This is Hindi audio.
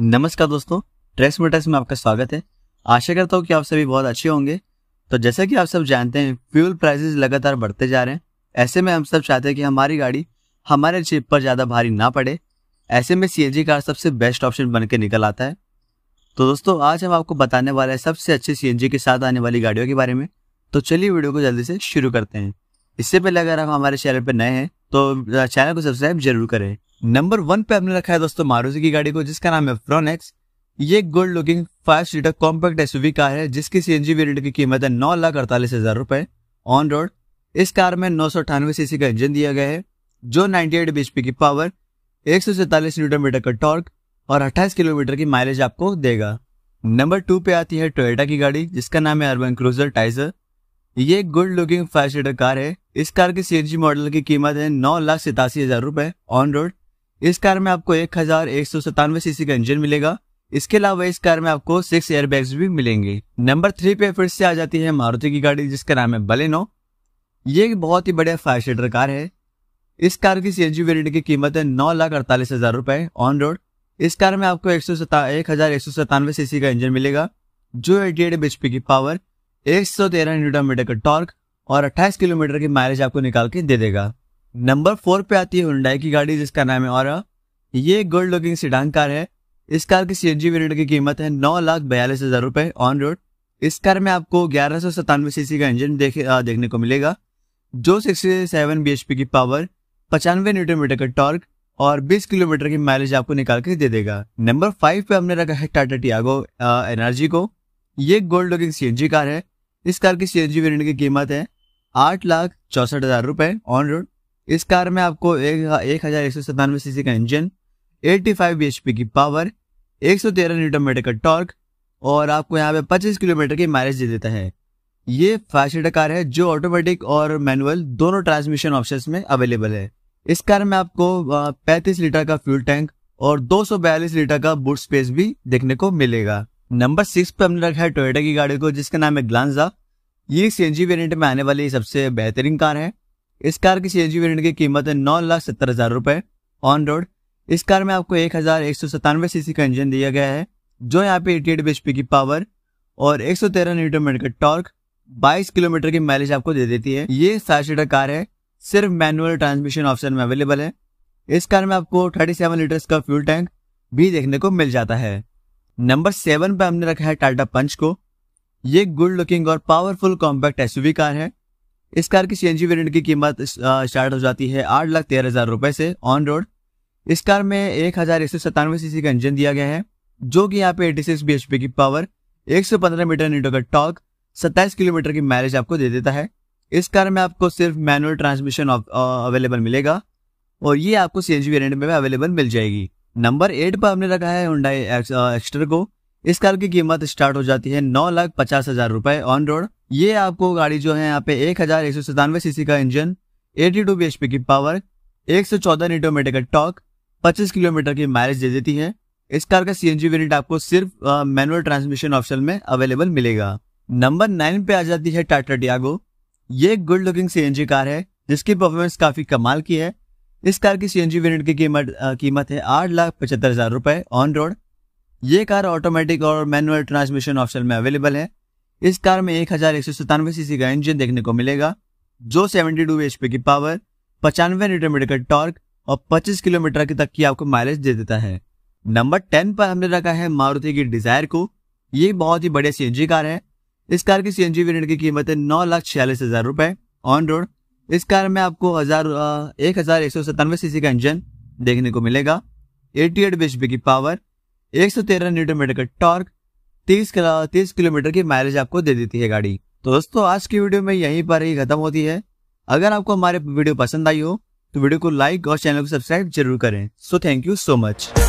नमस्कार दोस्तों ट्रेक्स मोटर्स में आपका स्वागत है आशा करता हूँ कि आप सभी बहुत अच्छे होंगे तो जैसा कि आप सब जानते हैं फ्यूल प्राइसेस लगातार बढ़ते जा रहे हैं ऐसे में हम सब चाहते हैं कि हमारी गाड़ी हमारे चिप पर ज़्यादा भारी ना पड़े ऐसे में सी कार सबसे बेस्ट ऑप्शन बन के निकल आता है तो दोस्तों आज हम आपको बताने वाले हैं सबसे अच्छे सी के साथ आने वाली गाड़ियों के बारे में तो चलिए वीडियो को जल्दी से शुरू करते हैं इससे पहले अगर आप हमारे चैनल पर नए हैं तो चैनल को सब्सक्राइब जरूर करें नंबर वन पे हमने रखा है दोस्तों मारुति की गाड़ी को जिसका नाम है फ्रोनेक्स ये good looking five seater compact SUV car है जिसकी सीएनजी वेरिएंट की कीमत है नौ लाख अड़तालीस हजार रुपए ऑन रोड इस कार में नौ सौ अठानवे सीसी का इंजन दिया गया है जो 98 बीएचपी की पावर एक सौ सैतालीस न्यूटन मीटर का टॉर्क और अट्ठाईस किलोमीटर की माइलेज आपको देगा नंबर टू पे आती है टोयोटा की गाड़ी जिसका नाम है अर्बन क्रूजर टाइजर ये good looking five seater car है इस कार के सी मॉडल की कीमत है नौ लाख सितासी हजार रूपए ऑन रोड इस कार में आपको एक हजार एक सौ सतानवे सीसी का इंजन मिलेगा इसके अलावा इस कार में आपको सिक्स एयर भी मिलेंगे नंबर थ्री पे फिर से आ जाती है मारुति की गाड़ी जिसका नाम है बलेनो ये एक बहुत ही बढ़िया फाइव सीटर कार है इस कार की सी वेरिएंट की कीमत है नौ लाख अड़तालीस हजार रुपए ऑन रोड इस कार में आपको एक सौ एक हजार एक सौ सतानवे सीसी का इंजन मिलेगा जो एटी एट की पावर एक सौ तेरह न्यूटन मीटर का टॉर्क और 28 किलोमीटर की माइलेज आपको निकाल के दे देगा नंबर फोर पे आती है हुंडाई की गाड़ी जिसका नाम है और ये गुड लुकिंग सीडांग कार है इस कार की सी वेरिएंट की कीमत है नौ लाख बयालीस हजार रुपए ऑन रोड इस कार में आपको ग्यारह सौ सत्तानवे सीसी का इंजन देखे आ, देखने को मिलेगा जो सिक्सटी सेवन बी की पावर पचानवे न्यूटन मीटर का टॉर्क और 20 किलोमीटर की माइलेज आपको निकाल के दे देगा नंबर फाइव पे हमने रखा है टाटा टियागो एनर्जी को ये गोल्ड लुकिंग सी कार है इस कार की सी वेरिएंट की कीमत है आठ लाख चौसठ हजार रुपए ऑन रोड इस कार में आपको एक एक हजार एक सौ सतानवे सीसी का engine eighty five B H P की पावर तेरह न्यूटन मीटर का टॉर्क और आपको यहाँ पे पच्चीस किलोमीटर की माइलेज दे देता है ये फाइव सीटर कार है जो ऑटोमेटिक और मैनुअल दोनों ट्रांसमिशन ऑप्शन में अवेलेबल है इस कार में आपको पैंतीस लीटर का फ्यूल टैंक और दो सौ बयालीस लीटर का बूट स्पेस भी देखने को मिलेगा नंबर सिक्स पे हमने रखा है टोयोटा की गाड़ी को जिसका नाम है ग्लांजा ये सी वेरिएंट में आने वाली सबसे बेहतरीन कार है इस कार की सी वेरिएंट की कीमत है नौ लाख सत्तर हजार रुपए ऑन रोड इस कार में आपको एक हजार एक सौ सत्तानवे सीसी का इंजन दिया गया है जो यहाँ पे एटी एट की पावर और एक सौ तेरह न्यूटन मीटर का टॉर्क बाईस किलोमीटर की माइलेज आपको दे देती है ये सात सीटर कार है सिर्फ मैनुअल ट्रांसमिशन ऑप्शन में अवेलेबल है इस कार में आपको थर्टी सेवन लीटर्स का फ्यूल टैंक भी देखने को मिल जाता है नंबर सेवन पर हमने रखा है टाटा पंच को ये गुड लुकिंग और पावरफुल कॉम्पैक्ट एसयूवी कार है इस कार की सीएनजी वेरिएंट की कीमत स्टार्ट हो जाती है आठ लाख तेरह हजार रुपए से ऑन रोड इस कार में एक हजार एक सौ सी सीसी का इंजन दिया गया है जो कि यहाँ पे eighty six B H P की पावर एक सौ पंद्रह मीटर नीटो का टॉक सत्ताईस किलोमीटर की माइलेज आपको दे देता है इस कार में आपको सिर्फ मैनुअल ट्रांसमिशन अवेलेबल मिलेगा और ये आपको सी एन जी वेरियंट में अवेलेबल मिल जाएगी नंबर एट पर हमने रखा है हुडाई एक्स्टर को इस कार की कीमत स्टार्ट हो जाती है नौ लाख पचास हजार रुपए ऑन रोड ये आपको गाड़ी जो है यहाँ पे एक हजार एक सौ सतानवे सीसी का इंजन एटी टू बी की पावर एक सौ चौदह मीटर का टॉक पच्चीस किलोमीटर की माइलेज दे देती है इस कार का सी यूनिट आपको सिर्फ मैनुअल ट्रांसमिशन ऑप्शन में अवेलेबल मिलेगा नंबर नाइन पे आ जाती है टाटा डियागो ये गुड लुकिंग सी कार है जिसकी परफॉर्मेंस काफी कमाल की है इस कार की सी एन की कीमत कीमत है आठ लाख पचहत्तर हजार रुपए ऑन रोड ये कार ऑटोमेटिक और मैनुअल ट्रांसमिशन ऑप्शन में अवेलेबल है इस कार में एक हजार एक सौ सतानवे सीसी का इंजन देखने को मिलेगा जो सेवेंटी टू पी की पावर पचानवे न्यूटन मीटर का टॉर्क और पच्चीस किलोमीटर की तक की आपको माइलेज दे देता है नंबर टेन पर हमने रखा है मारुति की डिजायर को ये बहुत ही बढ़िया सीएनजी कार है इस कार की सीएनजी वेरिएंट की कीमत है नौ लाख छियालीस हजार रुपए ऑन रोड इस कार में आपको हजार एक हजार एक सौ सतानवे सीसी का इंजन देखने को मिलेगा एटी एट बी की पावर एक सौ तेरह न्यूटन मीटर का टॉर्क तीस तीस किलोमीटर की माइलेज आपको दे देती है गाड़ी तो दोस्तों आज की वीडियो में यहीं पर ही खत्म होती है अगर आपको हमारे वीडियो पसंद आई हो तो वीडियो को लाइक और चैनल को सब्सक्राइब जरूर करें so thank you so much